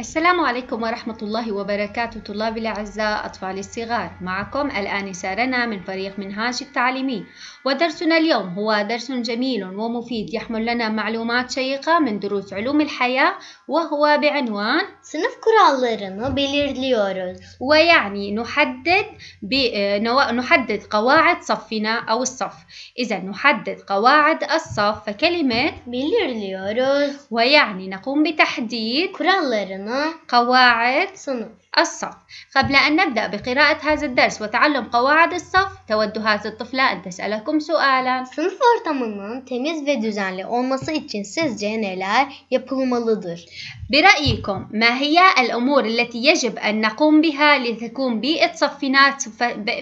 السلام عليكم ورحمة الله وبركاته طلابي الأعزاء أطفالي الصغار معكم الآنسة رنا من فريق منهاج التعليمي ودرسنا اليوم هو درس جميل ومفيد يحمل لنا معلومات شيقة من دروس علوم الحياة وهو بعنوان Sınıf kurallarını belirliyoruz ويعني نحدد آه، نحدد قواعد صفنا أو الصف إذا نحدد قواعد الصف فكلمة belirliyoruz ويعني نقوم بتحديد kurallarını عندنا قواعد الصف قبل أن نبدأ بقراءة هذا الدرس وتعلم قواعد الصف تود هذه الطفلة أن تسألكم سؤالا صنف ortamının temiz ve düzenli olması için sizce neler yapılmalıdır? برأيكم ما هي الأمور التي يجب أن نقوم بها لتكون بيئة صفنا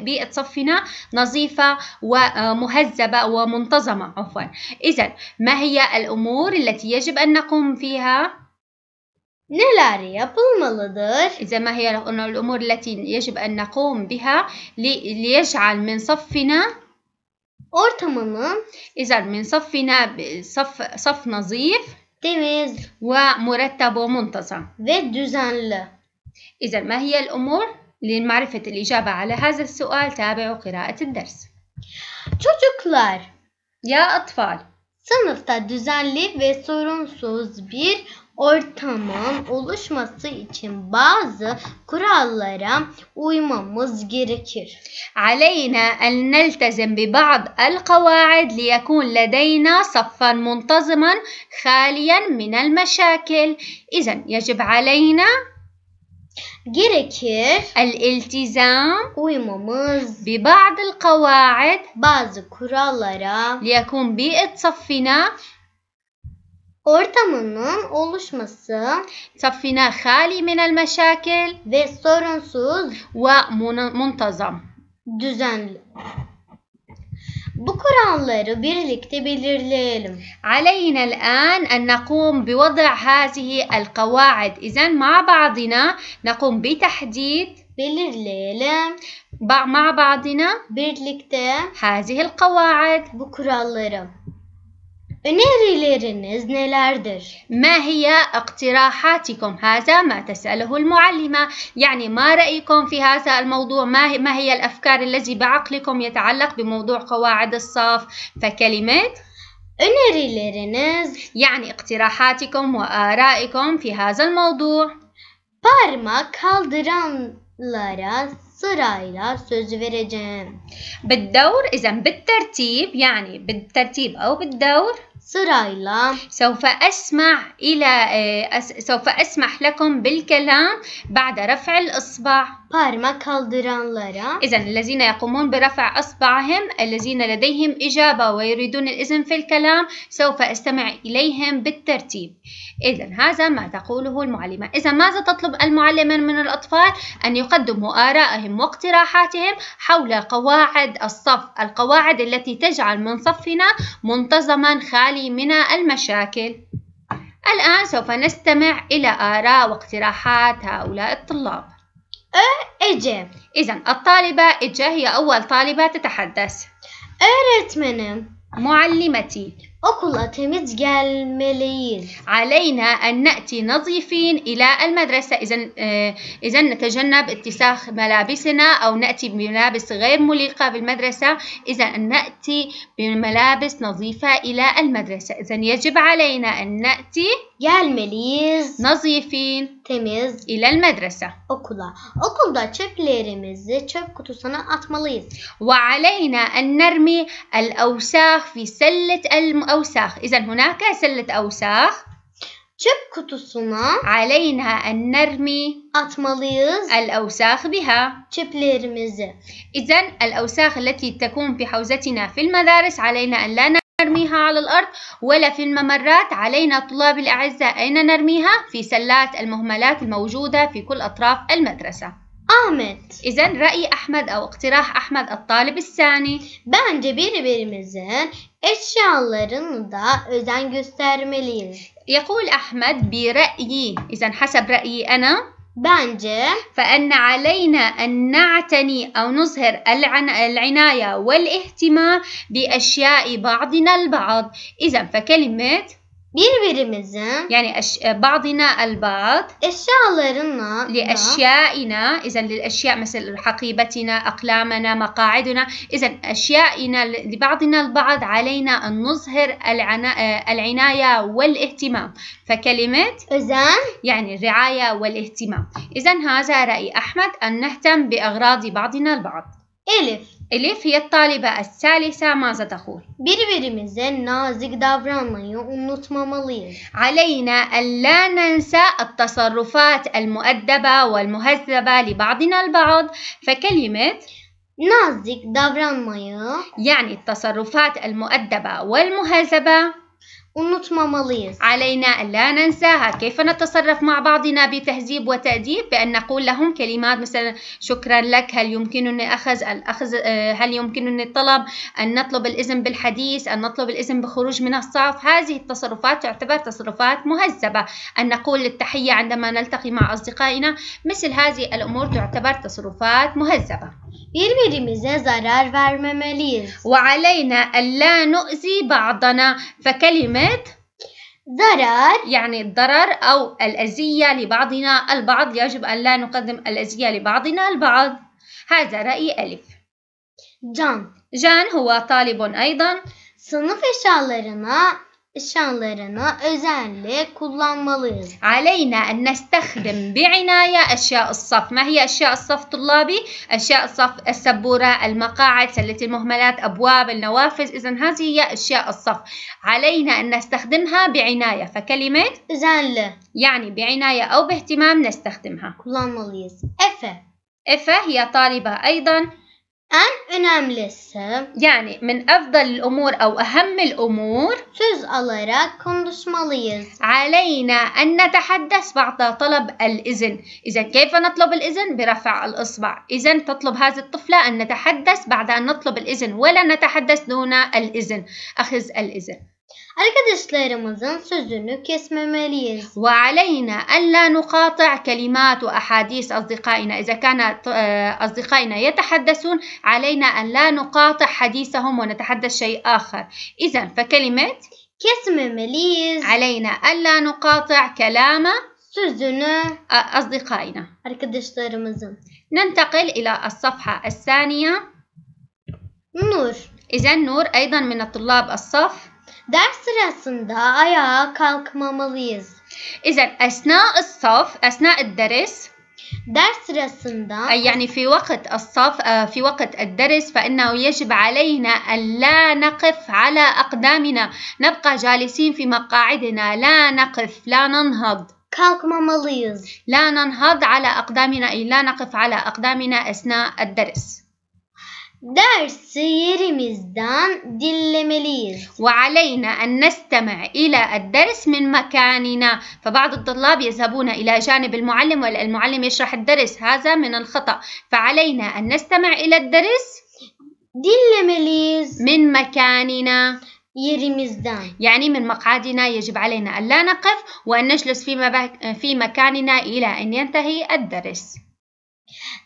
بيئة صفنا نظيفة ومهذبة ومنتظمة عفوا إذا ما هي الأمور التي يجب أن نقوم فيها neler yapılmalıdır? إذا ما هي الأمور التي يجب أن نقوم بها ليجعل من صفنا ortamını إذا من صفنا صف صف نظيف temiz ومرتب ومنتظم ve düzenli إذا ما هي الأمور لمعرفة الإجابة على هذا السؤال تابعوا قراءة الدرس Çocuklar يا أطفال sınıfta düzenli ve sorunsuz bir ortamın oluşması için bazı kurallara uymamız gerekir. علينا أن نلتزم ببعض القواعد ليكون لدينا صفا منتظما خاليا من المشاكل. إذا يجب علينا gerekir الالتزام uymamız ببعض القواعد bazı kurallara ليكون بيئة صفنا ortamının oluşması صفنا خالي من المشاكل ve sorunsuz ve muntazam düzenli. Bu kuralları birlikte belirleyelim. علينا الآن أن نقوم بوضع هذه القواعد. إذن مع بعضنا نقوم بتحديد belirleyelim. مع بعضنا birlikte هذه القواعد. Bu kuralları. Önerileriniz nelerdir? ما هي اقتراحاتكم؟ هذا ما تسأله المعلمة، يعني ما رأيكم في هذا الموضوع؟ ما ما هي الأفكار التي بعقلكم يتعلق بموضوع قواعد الصف؟ فكلمات Önerileriniz يعني اقتراحاتكم وآرائكم في هذا الموضوع. كالدران kaldıranlara سرايلا سوز vereceğim. بالدور إذا بالترتيب يعني بالترتيب أو بالدور سرايلا سوف أسمع إلى آه، سوف أسمح لكم بالكلام بعد رفع الإصبع parmak kaldıranlara إذا الذين يقومون برفع أصبعهم الذين لديهم إجابة ويريدون الإذن في الكلام سوف أستمع إليهم بالترتيب إذا هذا ما تقوله المعلمة إذا ماذا تطلب المعلمة من الأطفال؟ أن يقدموا آرائهم واقتراحاتهم حول قواعد الصف القواعد التي تجعل من صفنا منتظما خالي من المشاكل الآن سوف نستمع إلى آراء واقتراحات هؤلاء الطلاب إجا إذا الطالبة إجا هي أول طالبة تتحدث قررت منه معلمتي أكلت متجملين علينا أن نأتي نظيفين إلى المدرسة إذا آه إذا نتجنب اتساخ ملابسنا أو نأتي بملابس غير مليقة بالمدرسة إذا نأتي بملابس نظيفة إلى المدرسة إذا يجب علينا أن نأتي يا المليز نظيفين temiz إلى المدرسة okula. Okulda çöplerimizi çöp kutusuna atmalıyız. وعلينا أن نرمي الأوساخ في سلة الأوساخ. إذا هناك سلة أوساخ. Çöp kutusuna علينا أن نرمي atmalıyız الأوساخ بها çöplerimizi. إذا الأوساخ التي تكون في حوزتنا في المدارس علينا أن لا نرميها على الأرض ولا في الممرات علينا طلاب الأعزاء أين نرميها؟ في سلات المهملات الموجودة في كل أطراف المدرسة آمنت إذا رأي أحمد أو اقتراح أحمد الطالب الثاني Bence birbirimizin eşyalarını da özen إذن يقول أحمد برأيي إذا حسب رأيي أنا بانجي فأن علينا أن نعتني أو نظهر العناية والاهتمام بأشياء بعضنا البعض إذا فكلمة Birbirimizin يعني أش... بعضنا البعض eşyalarına لأشيائنا إذا للأشياء مثل حقيبتنا أقلامنا مقاعدنا إذا أشيائنا لبعضنا البعض علينا أن نظهر العنا... العناية والاهتمام فكلمة إذن يعني الرعاية والاهتمام إذا هذا رأي أحمد أن نهتم بأغراض بعضنا البعض ألف Elif هي الطالبة الثالثة ماذا تقول؟ Birbirimizden nazik davranmayı unutmamalıyız. علينا ألا ننسى التصرفات المؤدبة والمهذبة لبعضنا البعض فكلمة nazik davranmayı يعني التصرفات المؤدبة والمهذبة unutmamalıyız. علينا لا ننساها كيف نتصرف مع بعضنا بتهذيب وتأديب بأن نقول لهم كلمات مثلا شكرا لك هل يمكنني أخذ الأخذ آه، هل يمكنني الطلب أن نطلب الإذن بالحديث أن نطلب الإذن بخروج من الصف هذه التصرفات تعتبر تصرفات مهذبة أن نقول التحية عندما نلتقي مع أصدقائنا مثل هذه الأمور تعتبر تصرفات مهذبة birbirimize zarar vermemeliyiz. وعلينا ألا نؤذي بعضنا فكلمة كلمة ضرر يعني الضرر أو الأذية لبعضنا البعض يجب أن لا نقدم الأذية لبعضنا البعض هذا رأي ألف جان جان هو طالب أيضا sınıf eşyalarına şanlarını özenle kullanmalıyız. علينا أن نستخدم بعناية أشياء الصف ما هي أشياء الصف طلابي؟ أشياء الصف السبورة المقاعد سلة المهملات أبواب النوافذ إذا هذه هي أشياء الصف علينا أن نستخدمها بعناية فكلمة özenle يعني بعناية أو باهتمام نستخدمها kullanmalıyız. Efe Efe هي طالبة أيضا en önemlisi يعني من أفضل الأمور او اهم الامور söz alarak konuşmalıyız. علينا ان نتحدث بعد طلب الاذن. اذا كيف نطلب الاذن برفع الاصبع. اذا تطلب هذه الطفلة ان نتحدث بعد ان نطلب الاذن ولا نتحدث دون الاذن. اخذ الاذن. Arkadaşlar Arkadaşlarımızın sözünü kesmemeliyiz. وعلينا ألا نقاطع كلمات وأحاديث أصدقائنا إذا كان أصدقائنا يتحدثون علينا أن لا نقاطع حديثهم ونتحدث شيء آخر إذا فكلمة kesmemeliyiz. علينا ألا نقاطع كلام sözünü أصدقائنا arkadaşlarımızın. ننتقل إلى الصفحة الثانية نور إذا نور أيضا من الطلاب الصف Ders sırasında ayağa kalkmamalıyız. إذا أثناء الصف أثناء الدرس ders sırasında أي يعني في وقت الصف آه، في وقت الدرس فإنه يجب علينا ألا نقف على أقدامنا نبقى جالسين في مقاعدنا لا نقف لا ننهض kalkmamalıyız. لا ننهض على أقدامنا أي لا نقف على أقدامنا أثناء الدرس درس yerimizden دلمليز وعلينا أن نستمع إلى الدرس من مكاننا فبعض الطلاب يذهبون إلى جانب المعلم والمعلم يشرح الدرس هذا من الخطأ فعلينا أن نستمع إلى الدرس دلمليز من مكاننا yerimizden يعني من مقعدنا يجب علينا أن لا نقف وأن نجلس في, في مكاننا إلى أن ينتهي الدرس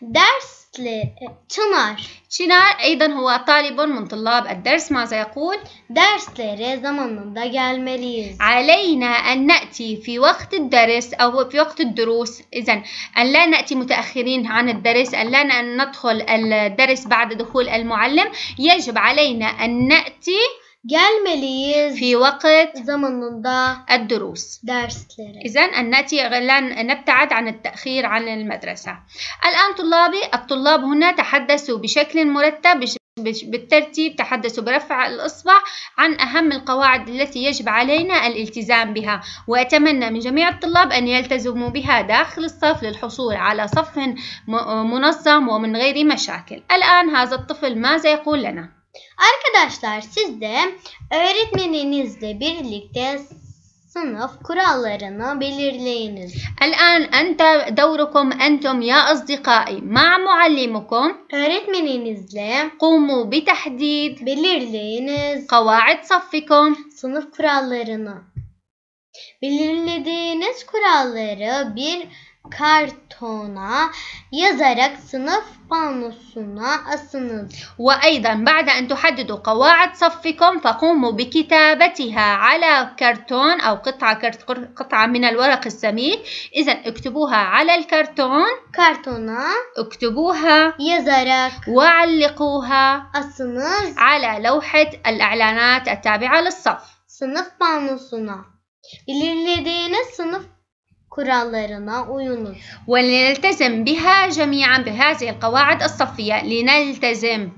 درس سلي... تشنار تشينار أيضا هو طالب من طلاب الدرس ماذا يقول؟ درس لري zamanında gelmeliyiz. علينا أن نأتي في وقت الدرس أو في وقت الدروس إذا أن لا نأتي متأخرين عن الدرس أن لا ندخل الدرس بعد دخول المعلم يجب علينا أن نأتي قال مليز في وقت زمن ضاع الدروس درس إذا أن نأتي لن نبتعد عن التأخير عن المدرسة الآن طلابي الطلاب هنا تحدثوا بشكل مرتب بالترتيب تحدثوا برفع الإصبع عن أهم القواعد التي يجب علينا الالتزام بها وأتمنى من جميع الطلاب أن يلتزموا بها داخل الصف للحصول على صف منظم ومن غير مشاكل الآن هذا الطفل ماذا يقول لنا؟ Arkadaşlar siz de öğretmeninizle birlikte sınıf kurallarını belirleyiniz. الآن أنت دوركم أنتم يا أصدقائي مع معلمكم öğretmeninizle قوموا بتحديد belirleyiniz قواعد صفكم sınıf kurallarını belirlediğiniz kuralları bir كارتونا يزرك صنف بانوسونا أسنز وأيضا بعد أن تحددوا قواعد صفكم فقوموا بكتابتها على كرتون أو قطعة, قطعة من الورق السميك إذا اكتبوها على الكرتون كارتونا اكتبوها يزرك وعلقوها أسنز على لوحة الإعلانات التابعة للصف صنف قاموسنا لدينا صنف kurallarına uyunuz. ولنلتزم بها جميعا بهذه القواعد الصفية لنلتزم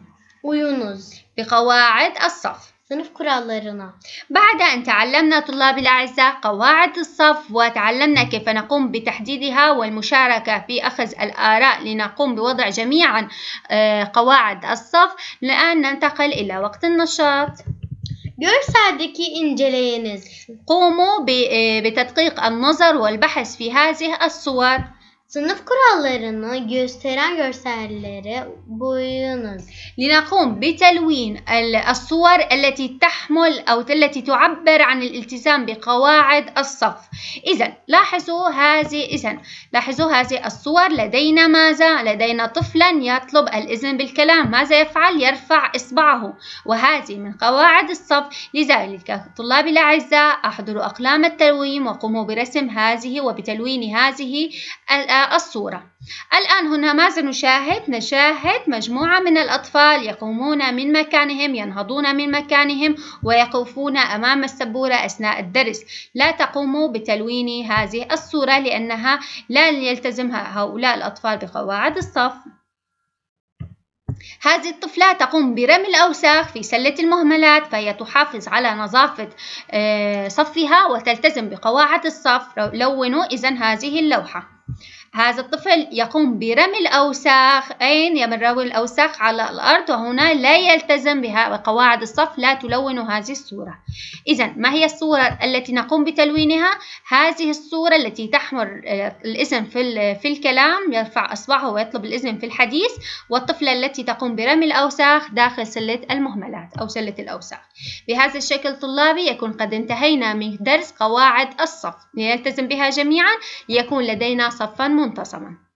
uyunuz بقواعد الصف سنف كرالرنا. بعد أن تعلمنا طلابي الأعزاء قواعد الصف وتعلمنا كيف نقوم بتحديدها والمشاركة في أخذ الآراء لنقوم بوضع جميعا آه، قواعد الصف الآن ننتقل إلى وقت النشاط. ليساعدك إنجلينز قوموا آه، بتدقيق النظر والبحث في هذه الصور Sınıf kurallarını gösteren görsellere buyurunuz. لنقوم بتلوين الصور التي تحمل أو التي تعبر عن الالتزام بقواعد الصف. إذا لاحظوا هذه إذا لاحظوا هذه الصور لدينا ماذا؟ لدينا طفلا يطلب الإذن بالكلام، ماذا يفعل؟ يرفع إصبعه، وهذه من قواعد الصف، لذلك طلابي الأعزاء أحضروا أقلام التلوين وقوموا برسم هذه وبتلوين هذه الصورة الآن هنا ماذا نشاهد؟ نشاهد مجموعة من الأطفال يقومون من مكانهم ينهضون من مكانهم ويقفون أمام السبورة أثناء الدرس لا تقوموا بتلوين هذه الصورة لأنها لا يلتزم هؤلاء الأطفال بقواعد الصف هذه الطفلة تقوم برمي الأوساخ في سلة المهملات فهي تحافظ على نظافة آه، صفها وتلتزم بقواعد الصف لونوا إذا هذه اللوحة هذا الطفل يقوم برمي الأوساخ أين يرمي الأوساخ على الأرض وهنا لا يلتزم بها وقواعد الصف لا تلون هذه الصورة إذا ما هي الصورة التي نقوم بتلوينها هذه الصورة التي تحمل آه، الإذن في, في الكلام يرفع أصبعه ويطلب الإذن في الحديث والطفلة التي تقوم برمي الأوساخ داخل سلة المهملات أو سلة الأوساخ بهذا الشكل طلابي يكون قد انتهينا من درس قواعد الصف يلتزم بها جميعا ليكون لدينا صفا همون تا سمن